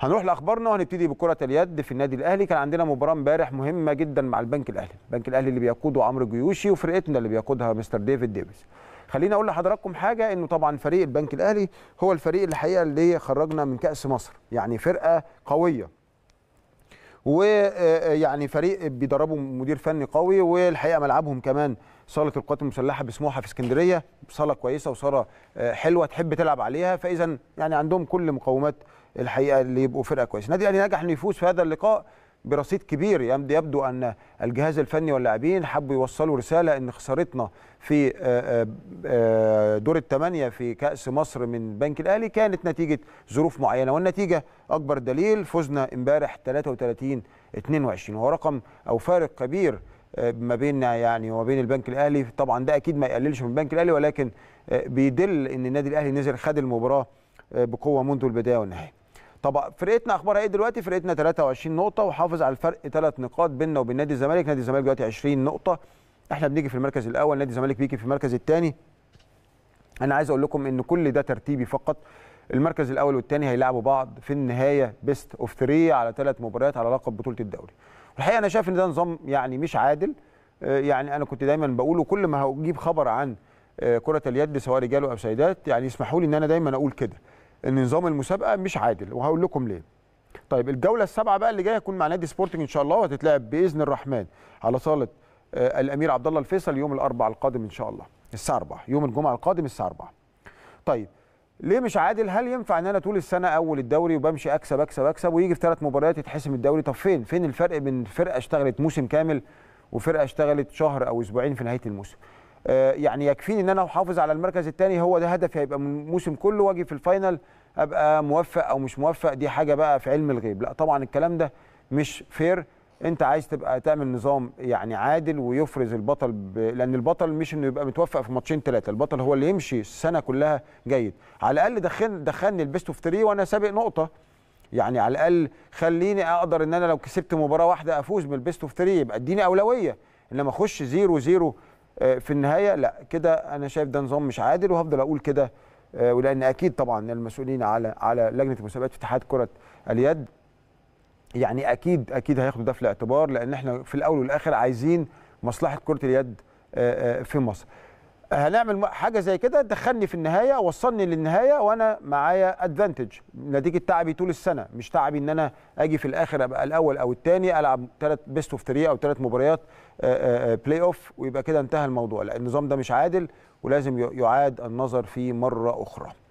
هنروح لاخبارنا وهنبتدي بكره اليد في النادي الاهلي كان عندنا مباراه امبارح مهمه جدا مع البنك الاهلي البنك الاهلي اللي بيقوده عمرو جيوشي وفرقتنا اللي بيقودها مستر ديفيد ديفيز خليني اقول لحضراتكم حاجه انه طبعا فريق البنك الاهلي هو الفريق الحقيقه اللي خرجنا من كاس مصر يعني فرقه قويه ويعني فريق بيدربه مدير فني قوي والحقيقه ملعبهم كمان صاله القوات المسلحه بسموحه في اسكندريه صاله كويسه وصاله آه، حلوه تحب تلعب عليها فاذا يعني عندهم كل مقومات الحقيقه اللي يبقوا فرقه كويسه النادي الاهلي نجح انه يفوز في هذا اللقاء برصيد كبير يبدو أن الجهاز الفني واللاعبين حبوا يوصلوا رسالة أن خسارتنا في آه، آه، آه، دور الثمانية في كأس مصر من بنك الأهلي كانت نتيجة ظروف معينة والنتيجة أكبر دليل فزنا امبارح 33 22 وهو رقم أو فارق كبير ما بين يعني وما بين البنك الاهلي طبعا ده اكيد ما يقللش من البنك الاهلي ولكن بيدل ان النادي الاهلي نزل خد المباراه بقوه منذ البدايه والنهايه طب فرقتنا اخبارها ايه دلوقتي فرقتنا 23 نقطه وحافظ على الفرق ثلاث نقاط بيننا وبين نادي الزمالك نادي الزمالك دلوقتي 20 نقطه احنا بنيجي في المركز الاول نادي الزمالك بيجي في المركز الثاني انا عايز اقول لكم ان كل ده ترتيبي فقط المركز الاول والثاني هيلعبوا بعض في النهايه بيست اوف 3 على ثلاث مباريات على لقب بطوله الدوري الحقيقه انا شايف ان ده نظام يعني مش عادل آه، يعني انا كنت دايما بقوله كل ما هجيب خبر عن آه، كره اليد سواء رجال او سيدات يعني اسمحوا لي ان انا دايما اقول كده ان نظام المسابقه مش عادل وهقول لكم ليه طيب الجوله السابعه بقى اللي جايه هتكون مع نادي سبورتنج ان شاء الله وهتتلعب باذن الرحمن على صاله آه، الامير عبد الله الفيصل يوم الاربعاء القادم ان شاء الله الساعه 4 يوم الجمعه القادم الساعه 4 طيب ليه مش عادل هل ينفع ان انا طول السنه اول الدوري وبمشي اكسب اكسب اكسب ويجي في ثلاث مباريات يتحسم الدوري طب فين فين الفرق بين فرقه اشتغلت موسم كامل وفرقه اشتغلت شهر او اسبوعين في نهايه الموسم آه، يعني يكفيني ان انا احافظ على المركز الثاني هو ده هدفي هيبقى الموسم كله واجي في الفاينل ابقى موفق او مش موفق دي حاجه بقى في علم الغيب لا طبعا الكلام ده مش فير انت عايز تبقى تعمل نظام يعني عادل ويفرز البطل ب... لان البطل مش انه يبقى متوفق في ماتشين ثلاثه البطل هو اللي يمشي السنه كلها جيد على الاقل دخل دخلني البيست اوف 3 وانا سابق نقطه يعني على الاقل خليني اقدر ان انا لو كسبت مباراه واحده افوز بالبيست اوف 3 يبقى اديني اولويه انما اخش 0 0 آه، في النهايه لا كده انا شايف ده نظام مش عادل وهفضل اقول كده آه، ولان اكيد طبعا المسؤولين على على لجنه المسابقات في اتحاد كره اليد يعني اكيد اكيد هياخدوا ده في الاعتبار لان احنا في الاول والاخر عايزين مصلحه كره اليد آه، في مصر هنعمل حاجه زي كده تدخلني في النهايه وصلني للنهايه وانا معايا ادفانتج نتيجه تعبي طول السنه مش تعبي ان انا اجي في الاخر ابقى الاول او الثاني العب ثلاث بيست اوف ثري او ثلاث مباريات بلاي آه، اوف آه، آه، ويبقى كده انتهى الموضوع لا النظام ده مش عادل ولازم يعاد النظر فيه مره اخرى